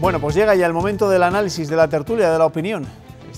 Bueno, pues llega ya el momento del análisis, de la tertulia, de la opinión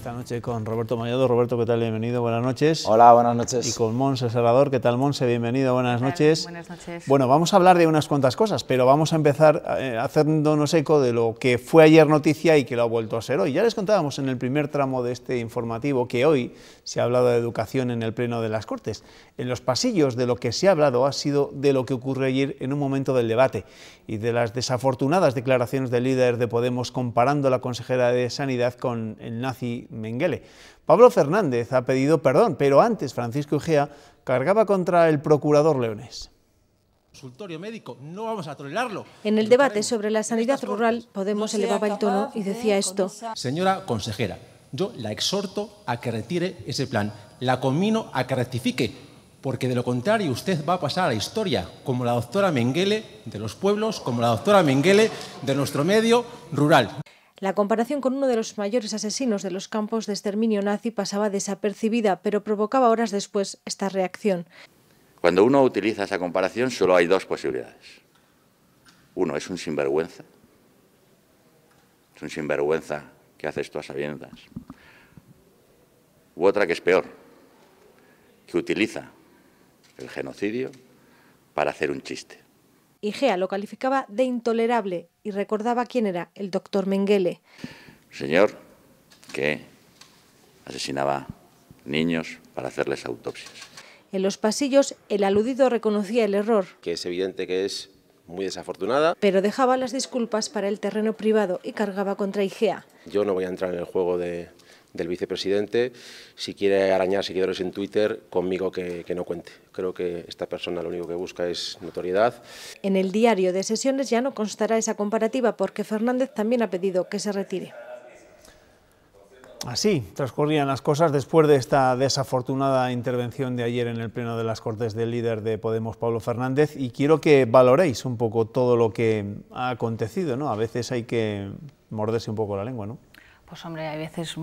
esta noche con Roberto Mayado. Roberto, ¿qué tal? Bienvenido, buenas noches. Hola, buenas noches. Y con Monse Salvador, ¿qué tal Monse? Bienvenido, buenas noches. Buenas noches. Bueno, vamos a hablar de unas cuantas cosas, pero vamos a empezar eh, haciéndonos eco de lo que fue ayer noticia y que lo ha vuelto a ser hoy. Ya les contábamos en el primer tramo de este informativo que hoy se ha hablado de educación en el Pleno de las Cortes. En los pasillos de lo que se ha hablado ha sido de lo que ocurre ayer en un momento del debate y de las desafortunadas declaraciones del líder de Podemos comparando a la consejera de Sanidad con el nazi Mengele. Pablo Fernández ha pedido perdón, pero antes Francisco Ugea cargaba contra el procurador Leones. consultorio médico, no vamos a tolerarlo. En el debate sobre la sanidad rural, Podemos elevaba el tono y decía esto. Señora consejera, yo la exhorto a que retire ese plan, la comino a que rectifique, porque de lo contrario usted va a pasar a la historia, como la doctora Menguele de los pueblos, como la doctora Menguele de nuestro medio rural. La comparación con uno de los mayores asesinos de los campos de exterminio nazi pasaba desapercibida, pero provocaba horas después esta reacción. Cuando uno utiliza esa comparación solo hay dos posibilidades. Uno es un sinvergüenza, es un sinvergüenza que hace esto a sabiendas. U otra que es peor, que utiliza el genocidio para hacer un chiste. Igea lo calificaba de intolerable y recordaba quién era el doctor Mengele. Señor que asesinaba niños para hacerles autopsias. En los pasillos, el aludido reconocía el error. Que es evidente que es muy desafortunada. Pero dejaba las disculpas para el terreno privado y cargaba contra Igea. Yo no voy a entrar en el juego de, del vicepresidente. Si quiere arañar seguidores en Twitter, conmigo que, que, no cuente. Creo que esta persona lo único que busca es notoriedad. En el diario de sesiones ya no constará esa comparativa porque Fernández también ha pedido que se retire. Así transcurrían las cosas después de esta desafortunada intervención de ayer en el Pleno de las Cortes del líder de Podemos, Pablo Fernández, y quiero que valoréis un poco todo lo que ha acontecido, ¿no? A veces hay que morderse un poco la lengua, ¿no? Pues hombre, hay veces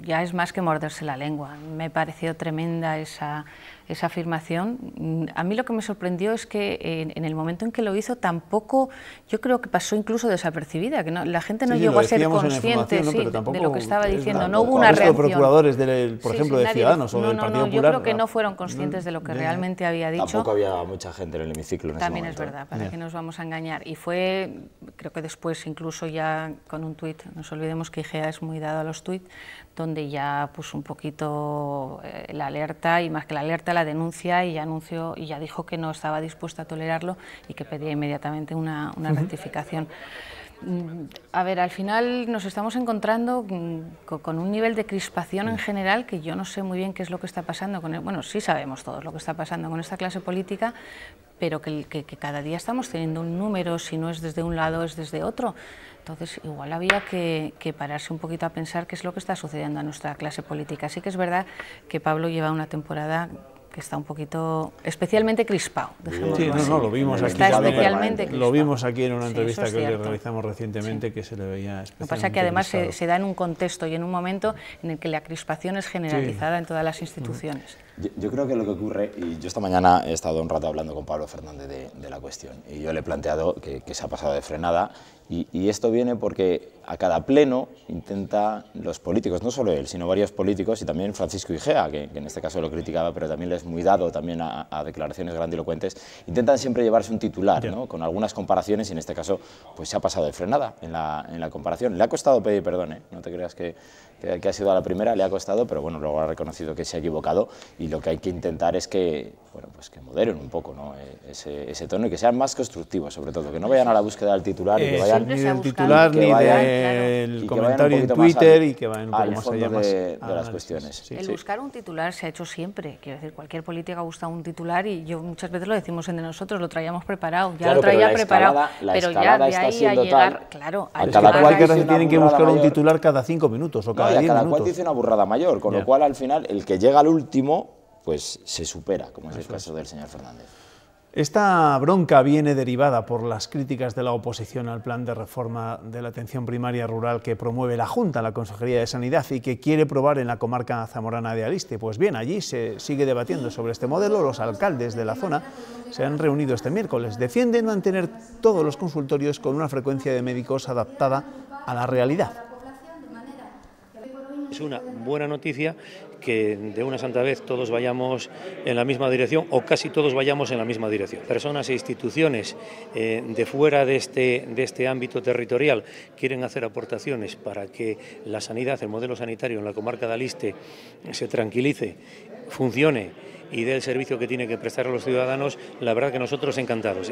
ya es más que morderse la lengua. Me pareció tremenda esa esa afirmación. A mí lo que me sorprendió es que en, el momento en que lo hizo tampoco, yo creo que pasó incluso desapercibida, que la gente no llegó a ser consciente de lo que estaba diciendo. no hubo una reacción. procuradores, por ejemplo, de Ciudadanos o del Partido Popular. Yo creo que no fueron conscientes de lo que mm. realmente había dicho. Tampoco había mucha gente en el hemiciclo en También momento. es verdad, para que nos vamos a engañar. Y fue, creo que después incluso ya con un tuit, nos olvidemos que IGEA es muy dado a los tuits, donde ya puso un poquito eh, la alerta y más que la alerta la denuncia y ya, anunció, y ya dijo que no estaba dispuesta a tolerarlo y que pedía inmediatamente una, una rectificación. Mm, a ver, al final nos estamos encontrando mm, con un nivel de crispación en general que yo no sé muy bien qué es lo que está pasando con él. bueno, sí sabemos todos lo que está pasando con esta clase política, pero que, cada día estamos teniendo un número, si no es desde un lado es desde otro. Entonces, igual había que, pararse un poquito a pensar qué es lo que está sucediendo a nuestra clase política. Así que es verdad que Pablo lleva una temporada está un poquito especialmente crispado, no, lo vimos aquí. en una entrevista que realizamos recientemente que se le veía especialmente Lo que pasa que además se, da en un contexto y en un momento en el que la crispación es generalizada en todas las instituciones. Yo, creo que lo que ocurre, y yo esta mañana he estado un rato hablando con Pablo Fernández de, la cuestión, y yo le he planteado que, se ha pasado de frenada, y, esto viene porque a cada pleno intenta los políticos, no solo él, sino varios políticos, y también Francisco Igea, que, que en este caso lo criticaba, pero también le es muy dado también a, declaraciones grandilocuentes, intentan siempre llevarse un titular, ¿no? con algunas comparaciones, y en este caso pues se ha pasado de frenada en la, comparación. Le ha costado pedir perdón, ¿eh? no te creas que, que, que ha sido a la primera, le ha costado, pero bueno, luego ha reconocido que se ha equivocado, y lo que hay que intentar es que, bueno, pues que moderen un poco e, ese, tono y que sean más constructivos, sobre todo, que no vayan a la búsqueda del titular, que eh, vayan, ni del titular, ni del comentario en Twitter, y que vayan más allá de, las cuestiones. el buscar un titular se ha hecho siempre, quiero decir, cualquier política gusta un titular y yo muchas veces lo decimos en de nosotros, lo traíamos preparado, ya lo traía preparado, pero ya de ahí a llegar, claro, a, cada, cual tienen que buscar un titular cada cinco minutos o cada diez minutos. Cada cual dice una burrada mayor, con lo cual al final el que llega al último pues se supera, como es el caso del señor Fernández. Esta bronca viene derivada por las críticas de la oposición al plan de reforma de la atención primaria rural que promueve la Junta, la Consejería de Sanidad, y que quiere probar en la comarca zamorana de Aliste. Pues bien, allí se sigue debatiendo sobre este modelo. Los alcaldes de la zona se han reunido este miércoles. Defienden mantener todos los consultorios con una frecuencia de médicos adaptada a la realidad. Es una buena noticia que de una santa vez todos vayamos en la misma dirección o casi todos vayamos en la misma dirección. Personas e instituciones eh, de fuera de este, de este ámbito territorial quieren hacer aportaciones para que la sanidad, el modelo sanitario en la comarca de Aliste se tranquilice, funcione y dé el servicio que tiene que prestar a los ciudadanos, la verdad que nosotros encantados.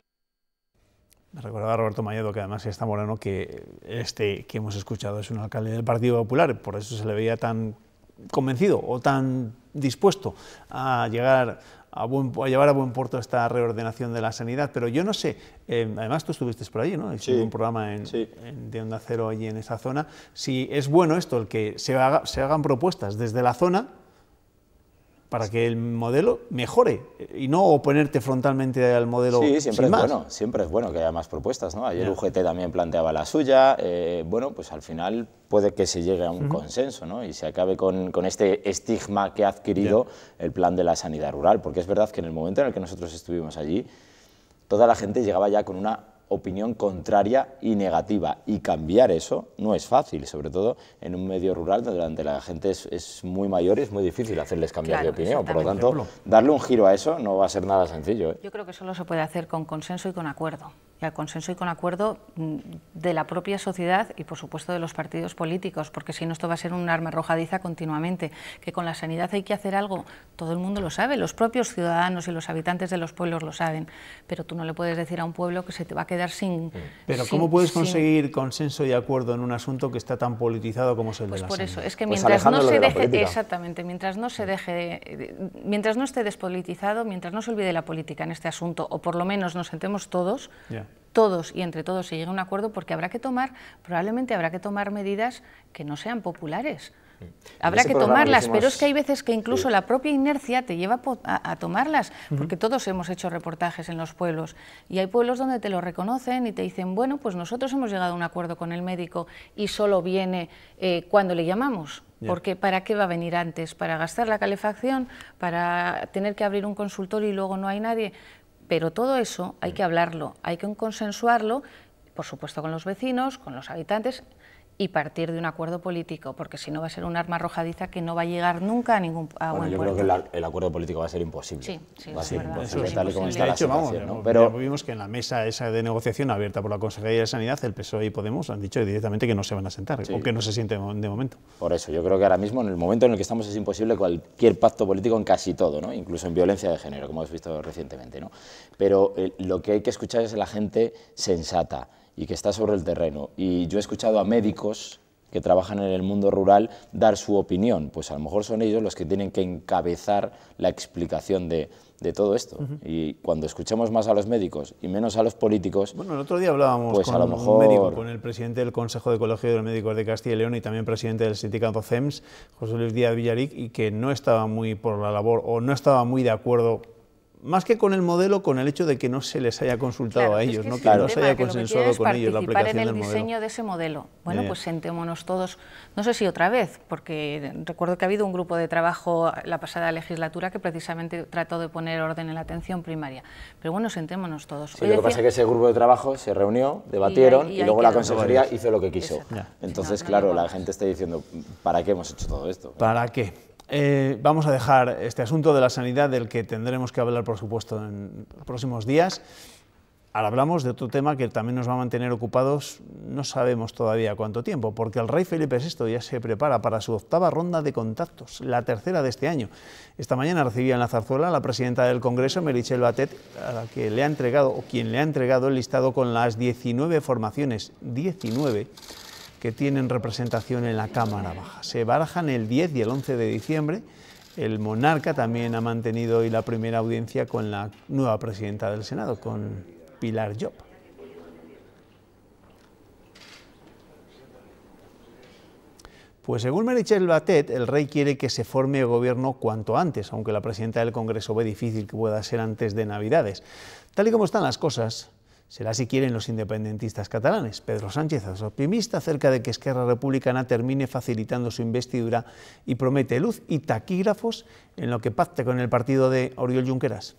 Me recordaba Roberto Mayedo que además está moreno que este que hemos escuchado es un alcalde del Partido Popular, por eso se le veía tan convencido o tan dispuesto a llegar a, a, llevar a buen puerto esta reordenación de la sanidad, pero yo no sé, eh, además tú estuviste por allí, ¿no? un programa en, de Onda Cero allí en esa zona, si es bueno esto, el que se hagan propuestas desde la zona para que el modelo mejore eh, y no oponerte frontalmente al modelo. Sí, siempre es bueno, siempre es bueno que haya más propuestas, ¿no? Ayer UGT también planteaba la suya, eh, bueno, pues al final puede que se llegue a un consenso, ¿no? Y se acabe con, este estigma que ha adquirido el plan de la sanidad rural, porque es verdad que en el momento en el que nosotros estuvimos allí, toda la gente llegaba ya con una opinión contraria y negativa. Y cambiar eso no es fácil, sobre todo en un medio rural donde la gente es, es muy mayor y es muy difícil hacerles cambiar de opinión. Por lo tanto, darle un giro a eso no va a ser nada sencillo. ¿eh? Yo creo que solo se puede hacer con consenso y con acuerdo y al consenso y con acuerdo mm, de la propia sociedad y, por supuesto, de los partidos políticos, porque si no, esto va a ser un arma arrojadiza continuamente. Que con la sanidad hay que hacer algo, todo el mundo lo sabe, los propios ciudadanos y los habitantes de los pueblos lo saben, pero tú no le puedes decir a un pueblo que se te va a quedar sin... Mm. Pero ¿cómo puedes conseguir consenso y acuerdo en un asunto que está tan politizado como es el pues de la por eso, es que pues mientras no se deje... Exactamente, mientras no se deje... Mientras no esté despolitizado, mientras no se olvide la política en este asunto, o por lo menos nos sentemos todos todos y entre todos se llegue a un acuerdo porque habrá que tomar, probablemente habrá que tomar medidas que no sean populares. Habrá que tomarlas, pero es que hay veces que incluso la propia inercia te lleva a, tomarlas, porque todos hemos hecho reportajes en los pueblos y hay pueblos donde te lo reconocen y te dicen, bueno, pues nosotros hemos llegado a un acuerdo con el médico y solo viene eh, cuando le llamamos. Porque ¿para qué va a venir antes? ¿Para gastar la calefacción? ¿Para tener que abrir un consultorio y luego no hay nadie? Pero todo eso hay mm. que hablarlo, hay que consensuarlo, por supuesto con los vecinos, con los habitantes, y partir de un acuerdo político, porque si no va a ser un arma arrojadiza que no va a llegar nunca a ningún a yo creo que el, acuerdo político va a ser imposible. Sí, sí, va a ser verdad. imposible, tal y como está de Pero vimos que en la mesa esa de negociación abierta por la Consejería de Sanidad, el PSOE y Podemos han dicho directamente que no se van a sentar, o que no se sienten de momento. Por eso, yo creo que ahora mismo, en el momento en el que estamos, es imposible cualquier pacto político en casi todo, ¿no? incluso en violencia de género, como hemos visto recientemente. ¿no? Pero eh, lo que hay que escuchar es la gente sensata, y que está sobre el terreno. Y yo he escuchado a médicos que trabajan en el mundo rural dar su opinión, pues a lo mejor son ellos los que tienen que encabezar la explicación de, todo esto. Y cuando escuchemos más a los médicos y menos a los políticos... Bueno, el otro día hablábamos pues con, a lo mejor... con el presidente del Consejo de Ecología de Médicos de Castilla y León y también presidente del sindicato CEMS, José Luis Díaz Villaric, y que no estaba muy por la labor o no estaba muy de acuerdo más que con el modelo, con el hecho de que no se les haya consultado a ellos, ¿no? claro. no se haya consensuado con ellos la aplicación en el diseño de ese modelo. Bueno, pues sentémonos todos, no sé si otra vez, porque recuerdo que ha habido un grupo de trabajo la pasada legislatura que precisamente trató de poner orden en la atención primaria. Pero bueno, sentémonos todos. Sí, lo que pasa es que ese grupo de trabajo se reunió, debatieron y, luego la consejería hizo lo que quiso. Entonces, claro, la gente está diciendo, ¿para qué hemos hecho todo esto? ¿Para qué? Eh, vamos a dejar este asunto de la sanidad del que tendremos que hablar, por supuesto, en próximos días. Ahora hablamos de otro tema que también nos va a mantener ocupados no sabemos todavía cuánto tiempo, porque el rey Felipe VI ya se prepara para su octava ronda de contactos, la tercera de este año. Esta mañana recibía en la zarzuela a la presidenta del Congreso, Merichel Batet, a que le ha entregado, o quien le ha entregado el listado con las 19 formaciones, 19 que tienen representación en la Cámara Baja. Se barajan el 10 y el 11 de diciembre. El monarca también ha mantenido hoy la primera audiencia con la nueva presidenta del Senado, con Pilar Job. Pues según Merichel Batet, el rey quiere que se forme el gobierno cuanto antes, aunque la presidenta del Congreso ve difícil que pueda ser antes de Navidades. Tal y como están las cosas, Será si quieren los independentistas catalanes. Pedro Sánchez es optimista acerca de que Esquerra Republicana termine facilitando su investidura y promete luz y taquígrafos en lo que pacte con el partido de Oriol Junqueras.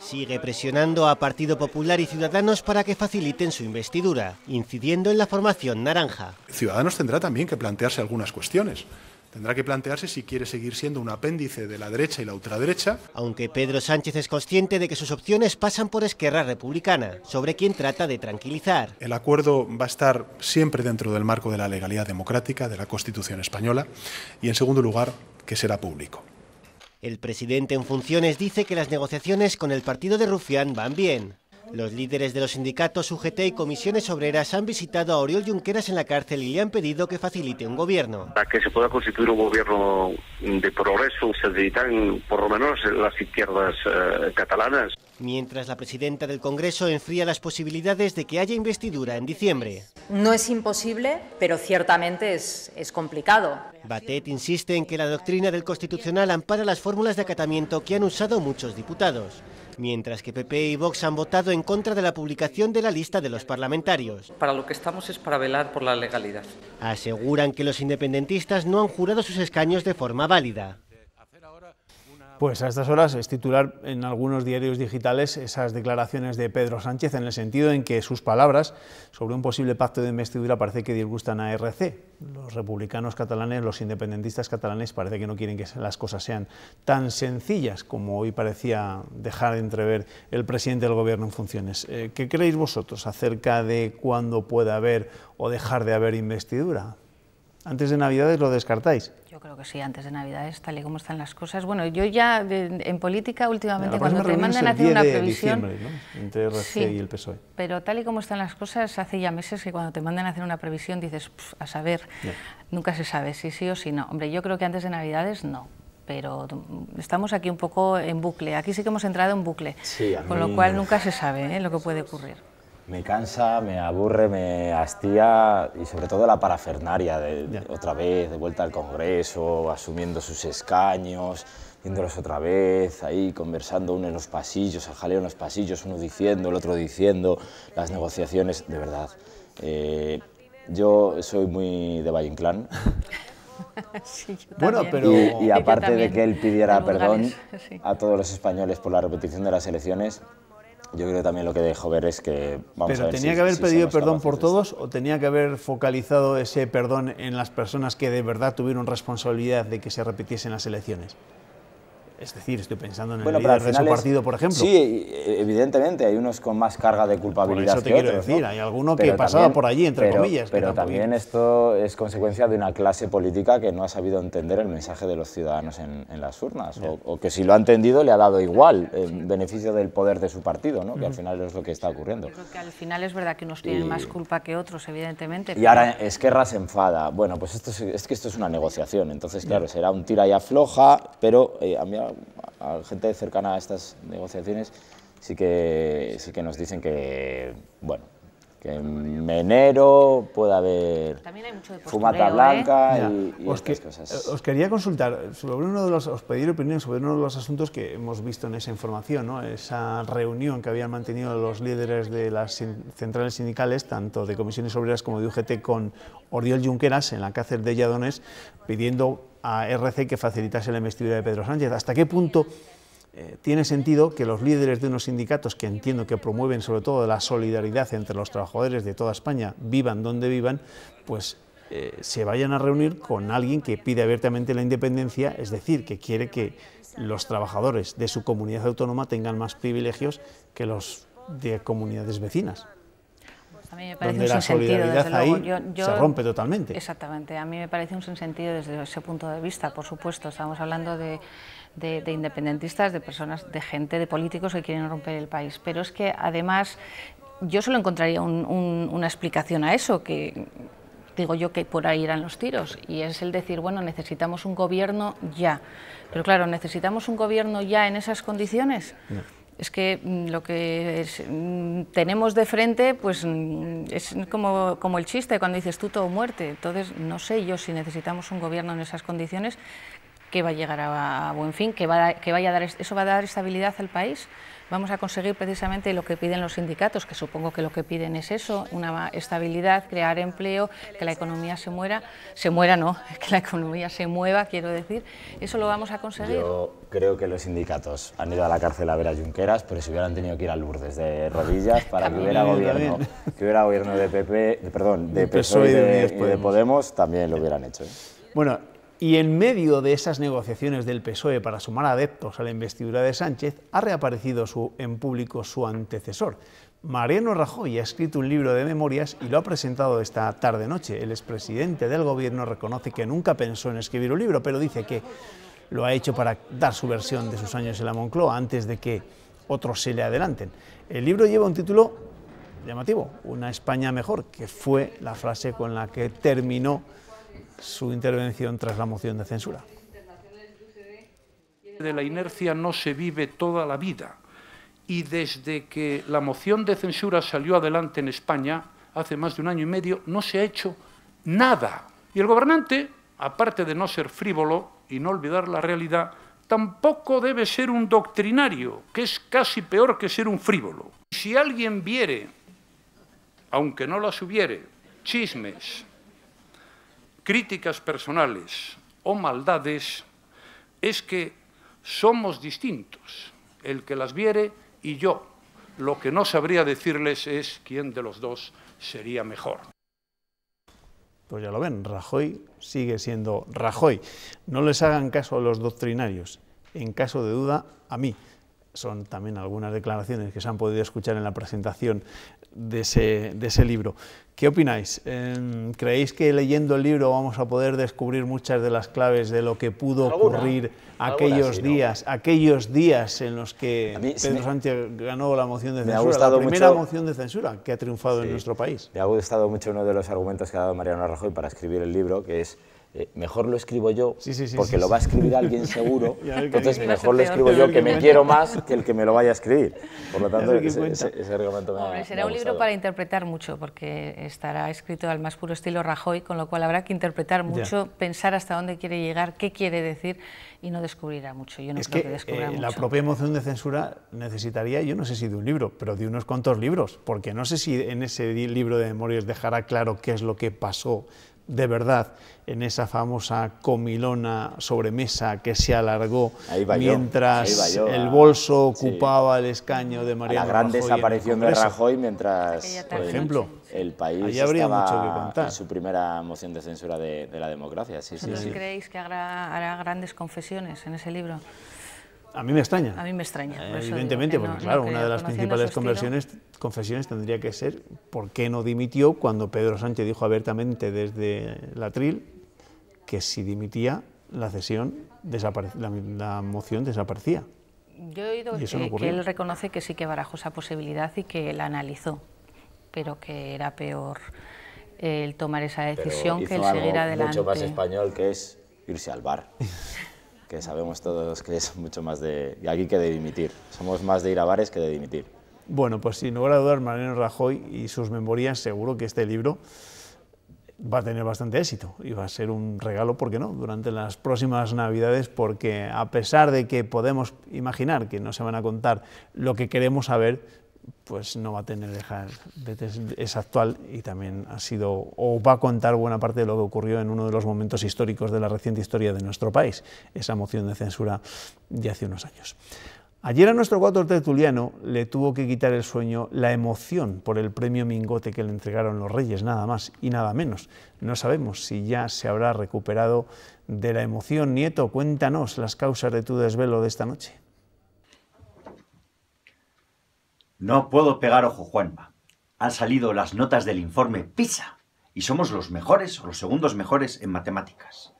Sigue presionando a Partido Popular y Ciudadanos para que faciliten su investidura, incidiendo en la formación naranja. Ciudadanos tendrá también que plantearse algunas cuestiones. Tendrá que plantearse si quiere seguir siendo un apéndice de la derecha y la ultraderecha. Aunque Pedro Sánchez es consciente de que sus opciones pasan por Esquerra Republicana, sobre quien trata de tranquilizar. El acuerdo va a estar siempre dentro del marco de la legalidad democrática, de la Constitución española y, en segundo lugar, que será público. El presidente en funciones dice que las negociaciones con el partido de Rufián van bien. Los líderes de los sindicatos UGT y comisiones obreras han visitado a Oriol Junqueras en la cárcel y le han pedido que facilite un gobierno. Para que se pueda constituir un gobierno de progreso se necesitan por lo menos las izquierdas eh, catalanas. Mientras la presidenta del Congreso enfría las posibilidades de que haya investidura en diciembre. No es imposible, pero ciertamente es, es complicado. Batet insiste en que la doctrina del Constitucional ampara las fórmulas de acatamiento que han usado muchos diputados mientras que PP y Vox han votado en contra de la publicación de la lista de los parlamentarios. Para lo que estamos es para velar por la legalidad. Aseguran que los independentistas no han jurado sus escaños de forma válida. Pues a estas horas es titular en algunos diarios digitales esas declaraciones de Pedro Sánchez en el sentido en que sus palabras sobre un posible pacto de investidura parece que disgustan a RC. Los republicanos catalanes, los independentistas catalanes parece que no quieren que las cosas sean tan sencillas como hoy parecía dejar de entrever el presidente del gobierno en funciones. Eh, ¿Qué creéis vosotros acerca de cuándo puede haber o dejar de haber investidura? antes de Navidades lo descartáis. Yo creo que sí, antes de Navidades, tal y como están las cosas. Bueno, yo ya en política últimamente cuando te mandan a hacer una previsión... Entre y el PSOE. Pero tal y como están las cosas, hace ya meses que cuando te mandan a hacer una previsión dices, a saber, nunca se sabe si sí o si no. Hombre, yo creo que antes de Navidades no pero mm, estamos aquí un poco en bucle. Aquí sí que hemos entrado en bucle, con lo cual nunca se sabe ¿eh? lo que puede ocurrir me cansa, me aburre, me hastía y sobre todo la parafernaria, de, otra vez, de vuelta al Congreso, asumiendo sus escaños, viéndolos otra vez, ahí conversando uno en los pasillos, el jaleo en los pasillos, uno diciendo, el otro diciendo, las negociaciones, de verdad. Eh, yo soy muy de Valle Inclán. bueno, pero... Y, aparte de que él pidiera perdón a todos los españoles por la repetición de las elecciones, yo creo que también lo que dejo ver es que... Pero tenía que haber pedido perdón por todos o tenía que haber focalizado ese perdón en las personas que de verdad tuvieron responsabilidad de que se repitiesen las elecciones. Es decir, estoy pensando en el bueno, líder de su partido, por ejemplo. Sí, evidentemente, hay unos con más carga de culpabilidad eso te quiero decir, hay alguno que pasaba por allí, entre comillas. Pero también esto es consecuencia de una clase política que no ha sabido entender el mensaje de los ciudadanos en, las urnas, o, que si lo ha entendido le ha dado igual, en beneficio del poder de su partido, ¿no? que al final es lo que está ocurriendo. Creo al final es verdad que unos tienen más culpa que otros, evidentemente. Y ahora Esquerra se enfada. Bueno, pues esto es, que esto es una negociación, entonces, claro, será un tira y afloja, pero eh, a mí a, gente cercana a estas negociaciones sí que, sí que nos dicen que, bueno, en enero puede haber También fumata ¿eh? blanca y, os cosas. Os quería consultar sobre uno de los, pedir opinión sobre uno de los asuntos que hemos visto en esa información, ¿no? esa reunión que habían mantenido los líderes de las centrales sindicales, tanto de comisiones obreras como de UGT, con Oriol Junqueras en la cárcel de Yadones, pidiendo a RC que facilitase la investidura de Pedro Sánchez. ¿Hasta qué punto eh, tiene sentido que los líderes de unos sindicatos que entiendo que promueven sobre todo la solidaridad entre los trabajadores de toda España, vivan donde vivan, pues eh, se vayan a reunir con alguien que pide abiertamente la independencia, es decir, que quiere que los trabajadores de su comunidad autónoma tengan más privilegios que los de comunidades vecinas. Pues a mí me parece la solidaridad ahí se rompe totalmente. Exactamente, a mí me parece un sentido desde ese punto de vista, por supuesto. Estamos hablando de de, independentistas, de personas, de gente, de políticos que quieren romper el país. Pero es que además yo solo encontraría una explicación a eso, que digo yo que por ahí irán los tiros, y es el decir, bueno, necesitamos un gobierno ya. Pero claro, ¿necesitamos un gobierno ya en esas condiciones? Es que mm, lo que mm, tenemos de frente pues mm, es como, como el chiste cuando dices tú todo muerte. Entonces, no sé yo si necesitamos un gobierno en esas condiciones que va a llegar a, buen fin, que, que vaya a dar, eso va a dar estabilidad al país. Vamos a conseguir precisamente lo que piden los sindicatos, que supongo que lo que piden es eso, una estabilidad, crear empleo, que la economía se muera, se muera no, que la economía se mueva, quiero decir, eso lo vamos a conseguir. Yo creo que los sindicatos han ido a la cárcel a ver a Junqueras, pero si hubieran tenido que ir a Lourdes de rodillas para que hubiera gobierno, que gobierno de PP, perdón, de PSOE y de, Podemos, también lo hubieran hecho. ¿eh? Bueno, y en medio de esas negociaciones del PSOE para sumar adeptos a la investidura de Sánchez, ha reaparecido en público su antecesor. Mariano Rajoy ha escrito un libro de memorias y lo ha presentado esta tarde-noche. El expresidente del gobierno reconoce que nunca pensó en escribir un libro, pero dice que lo ha hecho para dar su versión de sus años en la Moncloa antes de que otros se le adelanten. El libro lleva un título llamativo, Una España mejor, que fue la frase con la que terminó su intervención tras la moción de censura. De la inercia no se vive toda la vida y desde que la moción de censura salió adelante en España, hace más de un año y medio, no se ha hecho nada. Y el gobernante, aparte de no ser frívolo y no olvidar la realidad, tampoco debe ser un doctrinario, que es casi peor que ser un frívolo. Si alguien viere, aunque no las hubiere, chismes, críticas personales o maldades es que somos distintos, el que las viere y yo. Lo que no sabría decirles es quién de los dos sería mejor. Pues ya lo ven, Rajoy sigue siendo Rajoy. No les hagan caso a los doctrinarios. En caso de duda, a mí son también algunas declaraciones que se han podido escuchar en la presentación de ese, de ese libro. ¿Qué opináis? Em, ¿Creéis que leyendo el libro vamos a poder descubrir muchas de las claves de lo que pudo ocurrir aquellos días, aquellos días en los que Pedro Sánchez ganó la moción de censura, la primera moción de censura que ha triunfado en nuestro país? Me ha gustado mucho uno de los argumentos que ha dado Mariano Rajoy para escribir el libro, que es eh, mejor lo escribo yo, porque lo va a escribir alguien seguro, entonces mejor lo escribo yo, que me quiero más que el que me lo vaya a escribir. Por lo tanto, ese, argumento me Será un libro para interpretar mucho, porque estará escrito al más puro estilo Rajoy, con lo cual habrá que interpretar mucho, pensar hasta dónde quiere llegar, qué quiere decir, y no descubrirá mucho. Yo no creo que, eh, La propia emoción de censura necesitaría, yo no sé si de un libro, pero de unos cuantos libros, porque no sé si en ese libro de memorias dejará claro qué es lo que pasó de verdad en esa famosa comilona sobremesa que se alargó mientras el bolso ocupaba el escaño de María La gran desaparición de Rajoy mientras por ejemplo, el país estaba en su primera moción de censura de, la democracia. Sí, creéis que hará, hará grandes confesiones en ese libro? A mí me extraña. A mí me extraña. Eh, evidentemente, porque claro, una de las principales conversiones, confesiones tendría que ser por qué no dimitió cuando Pedro Sánchez dijo abiertamente desde la tril que si dimitía la cesión, la moción desaparecía. Yo he oído que, él reconoce que sí que barajó esa posibilidad y que la analizó, pero que era peor eh, el tomar esa decisión que el seguir adelante. Mucho más español que es irse al bar. que sabemos todos que es mucho más de, de aquí que de dimitir. Somos más de ir a bares que de dimitir. Bueno, pues sin lugar a dudar, Mariano Rajoy y sus memorias, seguro que este libro va a tener bastante éxito y va a ser un regalo, ¿por qué no?, durante las próximas Navidades, porque a pesar de que podemos imaginar que no se van a contar lo que queremos saber, pues no va a tener dejar es actual y también ha sido o va a contar buena parte de lo que ocurrió en uno de los momentos históricos de la reciente historia de nuestro país, esa moción de censura de hace unos años. Ayer a nuestro cuatro tertuliano le tuvo que quitar el sueño la emoción por el premio Mingote que le entregaron los Reyes, nada más y nada menos. No sabemos si ya se habrá recuperado de la emoción. Nieto, cuéntanos las causas de tu desvelo de esta noche. No puedo pegar ojo, Juanma. Han salido las notas del informe PISA y somos los mejores o los segundos mejores en matemáticas.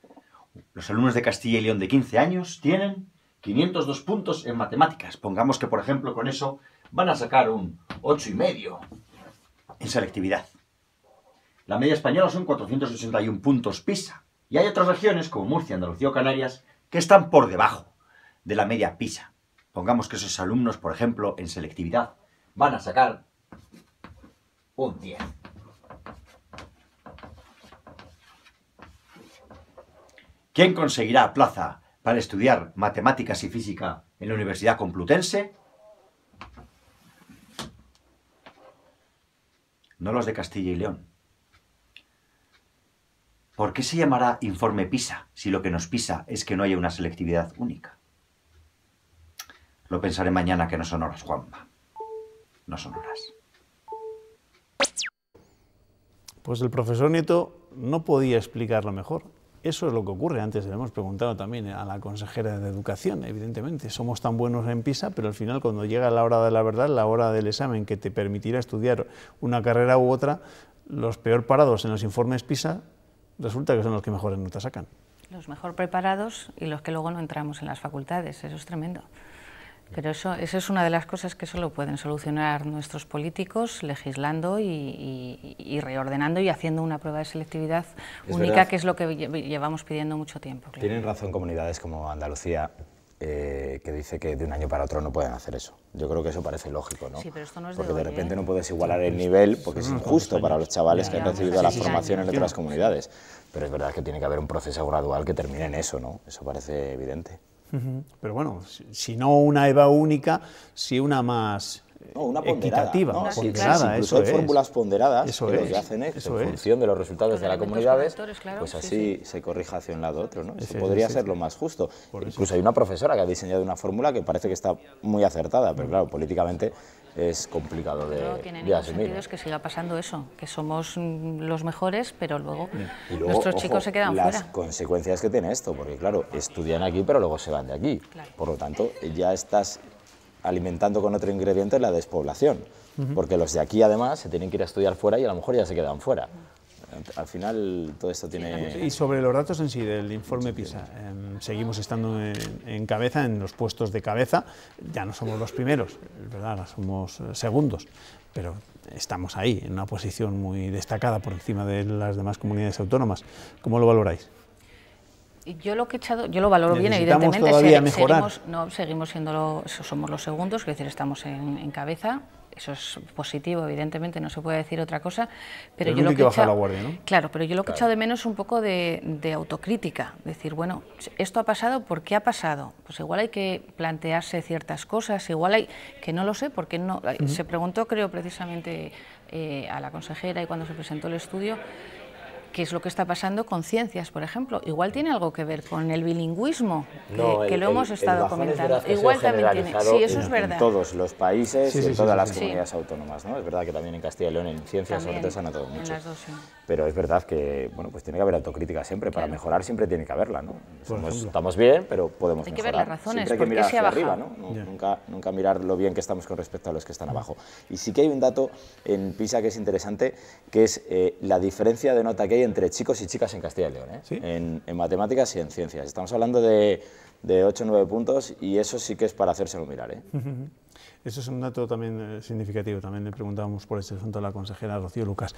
Los alumnos de Castilla y León de 15 años tienen 502 puntos en matemáticas. Pongamos que, por ejemplo, con eso van a sacar un 8,5 en selectividad. La media española son 481 puntos PISA. Y hay otras regiones, como Murcia, Andalucía o Canarias, que están por debajo de la media PISA. Pongamos que esos alumnos, por ejemplo, en selectividad van a sacar un 10. ¿Quién conseguirá plaza para estudiar matemáticas y física en la Universidad Complutense? No los de Castilla y León. ¿Por qué se llamará informe PISA si lo que nos pisa es que no haya una selectividad única? Lo pensaré mañana que no son horas, Juanma no son horas. Pues el profesor Nieto no podía explicarlo mejor. Eso es lo que ocurre. Antes le hemos preguntado también a la consejera de Educación, evidentemente. Somos tan buenos en PISA, pero al final cuando llega la hora de la verdad, la hora del examen que te permitirá estudiar una carrera u otra, los peor parados en los informes PISA resulta que son los que mejores notas sacan. Los mejor preparados y los que luego no entramos en las facultades. Eso es tremendo. Pero eso, es una de las cosas que solo pueden solucionar nuestros políticos legislando y, reordenando y haciendo una prueba de selectividad única, que es lo que llevamos pidiendo mucho tiempo. Tienen razón comunidades como Andalucía, eh, que dice que de un año para otro no pueden hacer eso. Yo creo que eso parece lógico, ¿no? Sí, pero esto no es porque de, repente ¿eh? no puedes igualar el nivel, porque es injusto para los chavales que han recibido las formaciones de en otras comunidades. Pero es verdad que tiene que haber un proceso gradual que termine en eso, ¿no? Eso parece evidente. Pero bueno, si, no una EVA única, si una más equitativa, hay fórmulas ponderadas que es, que hacen eso en función de los resultados de la comunidad, pues así se corrija hacia un lado otro, ¿no? Eso podría ser lo más justo. incluso hay una profesora que ha diseñado una fórmula que parece que está muy acertada, pero claro, políticamente es complicado de, que que siga pasando eso, que somos mm, los mejores, pero luego, nuestros chicos se quedan fuera. Las consecuencias que tiene esto, porque claro, estudian aquí, pero luego se van de aquí. Por lo tanto, ya estás alimentando con otro ingrediente la despoblación, porque los de aquí además se tienen que ir a estudiar fuera y a lo mejor ya se quedan fuera al final todo esto tiene... Y sobre los datos en sí del informe PISA, em, seguimos estando en, cabeza, en los puestos de cabeza, ya no somos los primeros, verdad, somos eh, segundos, pero estamos ahí, en una posición muy destacada por encima de las demás comunidades autónomas. ¿Cómo lo valoráis? yo lo que he echado, yo lo valoro bien, evidentemente. Todavía Seguimos, no, seguimos siendo, somos los segundos, es decir, estamos en cabeza, eso es positivo, evidentemente, no se puede decir otra cosa. Pero, yo lo que, la guardia, Claro, pero yo lo que he echado de menos es un poco de, de autocrítica. Decir, bueno, esto ha pasado, ¿por qué ha pasado? Pues igual hay que plantearse ciertas cosas, igual hay, que no lo sé, porque no. Se preguntó, creo, precisamente eh, a la consejera y cuando se presentó el estudio, que es lo que está pasando con ciencias, por ejemplo. Igual tiene algo que ver con el bilingüismo, que, lo hemos estado comentando. Igual también tiene. Sí, eso es verdad. En todos los países y en todas las comunidades autónomas, ¿no? Es verdad que también en Castilla y León en ciencias sobre todo se han notado mucho. Pero es verdad que, bueno, pues tiene que haber autocrítica siempre. Para mejorar siempre tiene que haberla, ¿no? estamos bien, pero podemos Hay que ver las razones, siempre hay que mirar hacia arriba, nunca, nunca mirar lo bien que estamos con respecto a los que están abajo. Y sí que hay un dato en PISA que es interesante, que es eh, la diferencia de nota que hay entre chicos y chicas en Castilla y León, ¿eh? en, matemáticas y en ciencias. Estamos hablando de, de 8 o 9 puntos y eso sí que es para hacérselo mirar. ¿eh? Eso es un dato también eh, significativo. También le preguntábamos por este asunto a la consejera Rocío Lucas.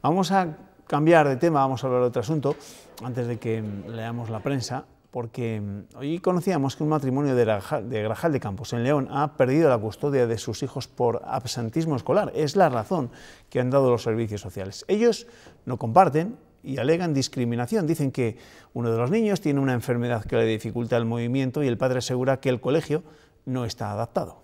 Vamos a cambiar de tema, vamos a hablar de otro asunto, antes de que mm, leamos la prensa, porque mm, hoy conocíamos que un matrimonio de Grajal, de Grajal de, Campos en León ha perdido la custodia de sus hijos por absentismo escolar. Es la razón que han dado los servicios sociales. Ellos no comparten y alegan discriminación. Dicen que uno de los niños tiene una enfermedad que le dificulta el movimiento y el padre asegura que el colegio no está adaptado.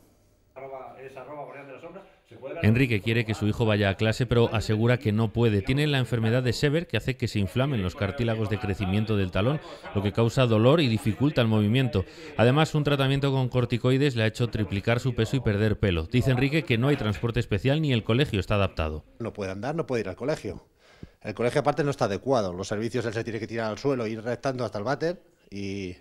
Enrique quiere que su hijo vaya a clase, pero asegura que no puede. Tiene la enfermedad de Sever que hace que se inflamen los cartílagos de crecimiento del talón, lo que causa dolor y dificulta el movimiento. Además, un tratamiento con corticoides le ha hecho triplicar su peso y perder pelo. Dice Enrique que no hay transporte especial ni el colegio está adaptado. No puede andar, no puede ir al colegio. El colegio aparte no está adecuado. Los servicios él se tiene que tirar al suelo, e ir rectando hasta el váter y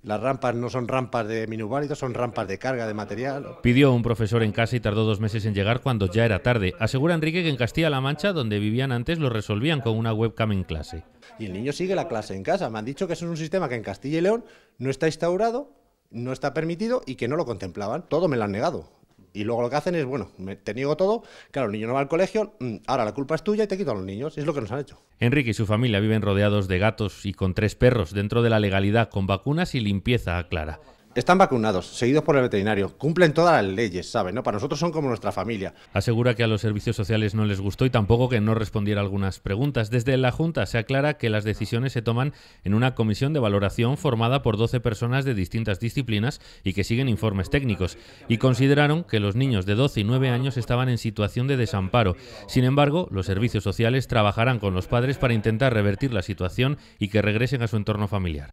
las rampas no son rampas de minusválidos, son rampas de carga de material. Pidió un profesor en casa y tardó dos meses en llegar cuando ya era tarde. Asegura Enrique que en Castilla-La Mancha, donde vivían antes, lo resolvían con una webcam en clase. Y el niño sigue la clase en casa. Me han dicho que eso es un sistema que en Castilla y León no está instaurado, no está permitido y que no lo contemplaban. Todo me lo han negado. Y luego lo que hacen es, bueno, me, te niego todo, claro, el niño no va al colegio, mm, ahora la culpa es tuya y te quito a los niños. Es lo que nos han hecho. Enrique y su familia viven rodeados de gatos y con tres perros dentro de la legalidad, con vacunas y limpieza aclara están vacunados, seguidos por el veterinario, cumplen todas las leyes, ¿saben? ¿no? Para nosotros son como nuestra familia. Asegura que a los servicios sociales no les gustó y tampoco que no respondiera algunas preguntas. Desde la Junta se aclara que las decisiones se toman en una comisión de valoración formada por 12 personas de distintas disciplinas y que siguen informes técnicos. Y consideraron que los niños de 12 y 9 años estaban en situación de desamparo. Sin embargo, los servicios sociales trabajarán con los padres para intentar revertir la situación y que regresen a su entorno familiar.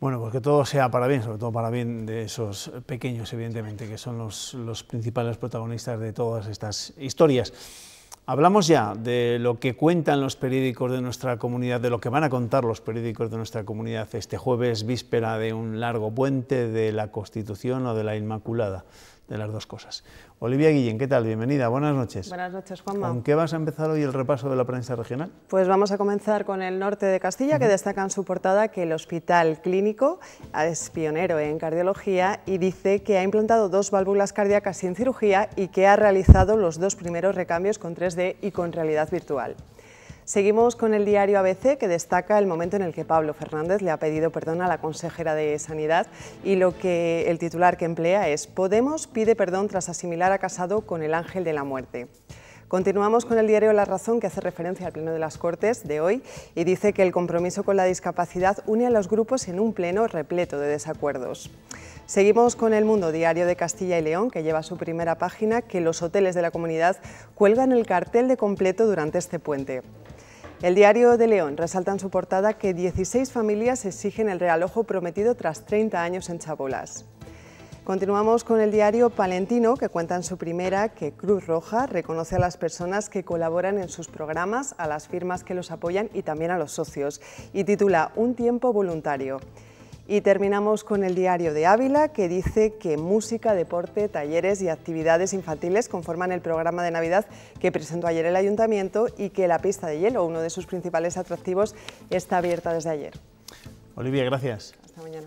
Bueno, pues que todo sea para bien, sobre todo para bien de esos pequeños, evidentemente, que son los, los, principales protagonistas de todas estas historias. Hablamos ya de lo que cuentan los periódicos de nuestra comunidad, de lo que van a contar los periódicos de nuestra comunidad este jueves, víspera de un largo puente de la Constitución o de la Inmaculada de las dos cosas. Olivia Guillén, ¿qué tal? Bienvenida, buenas noches. Buenas noches, Juanma. ¿Con qué vas a empezar hoy el repaso de la prensa regional? Pues vamos a comenzar con el norte de Castilla, que destaca en su portada que el Hospital Clínico es pionero en cardiología y dice que ha implantado dos válvulas cardíacas sin cirugía y que ha realizado los dos primeros recambios con 3D y con realidad virtual. Seguimos con el diario ABC que destaca el momento en el que Pablo Fernández le ha pedido perdón a la consejera de Sanidad y lo que el titular que emplea es Podemos pide perdón tras asimilar a Casado con el ángel de la muerte. Continuamos con el diario La Razón, que hace referencia al Pleno de las Cortes de hoy y dice que el compromiso con la discapacidad une a los grupos en un pleno repleto de desacuerdos. Seguimos con el Mundo Diario de Castilla y León, que lleva su primera página que los hoteles de la comunidad cuelgan el cartel de completo durante este puente. El diario de León resalta en su portada que 16 familias exigen el realojo prometido tras 30 años en Chabolas. Continuamos con el diario Palentino, que cuenta en su primera que Cruz Roja reconoce a las personas que colaboran en sus programas, a las firmas que los apoyan y también a los socios, y titula Un tiempo voluntario. Y terminamos con el diario de Ávila, que dice que música, deporte, talleres y actividades infantiles conforman el programa de Navidad que presentó ayer el Ayuntamiento y que la pista de hielo, uno de sus principales atractivos, está abierta desde ayer. Olivia, gracias.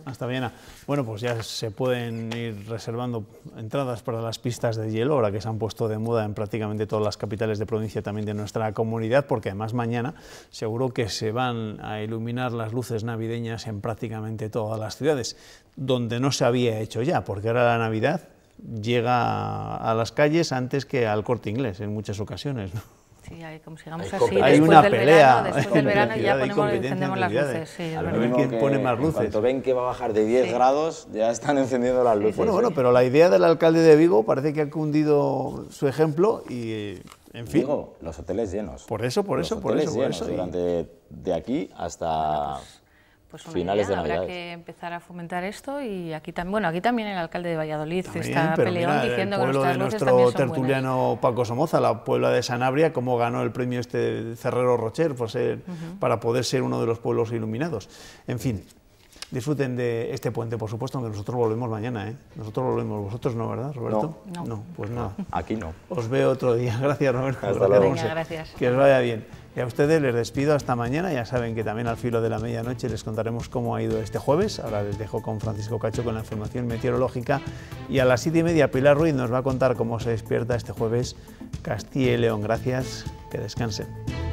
Hasta mañana. Bueno, pues ya se pueden ir reservando entradas para las pistas de hielo, ahora que se han puesto de moda en prácticamente todas las capitales de provincia también de nuestra comunidad, porque además mañana seguro que se van a iluminar las luces navideñas en prácticamente todas las ciudades, donde no se había hecho ya, porque ahora la Navidad llega a las calles antes que al corte inglés en muchas ocasiones. ¿no? hay, como sigamos así, una pelea. Verano, después del verano ya ponemos, encendemos las luces. Sí, a ver quién pone más luces. En ven que va a bajar de 10 grados, ya están encendiendo las luces. Bueno, bueno, pero la idea del alcalde de Vigo parece que ha cundido su ejemplo y, en fin. Vigo, los hoteles llenos. Por eso, por eso, por eso. Durante de aquí hasta pues una finales idea, Habrá que empezar a fomentar esto y aquí también, bueno, aquí también el alcalde de Valladolid está peleando diciendo el pueblo que de nuestro tertuliano Paco Somoza, la Puebla de Sanabria, cómo ganó el premio este Cerrero Rocher pues, eh, para poder ser uno de los pueblos iluminados. En fin, disfruten de este puente, por supuesto, aunque nosotros volvemos mañana, ¿eh? Nosotros volvemos, vosotros no, ¿verdad, Roberto? No, no. no pues nada. Aquí no. Os veo otro día. Gracias, Roberto. Hasta luego. gracias. Que os vaya bien. Y a ustedes les despido hasta mañana. Ya saben que también al filo de la medianoche les contaremos cómo ha ido este jueves. Ahora les dejo con Francisco Cacho con la información meteorológica. Y a las siete y media Pilar Ruiz nos va a contar cómo se despierta este jueves Castilla y León. Gracias, que descansen.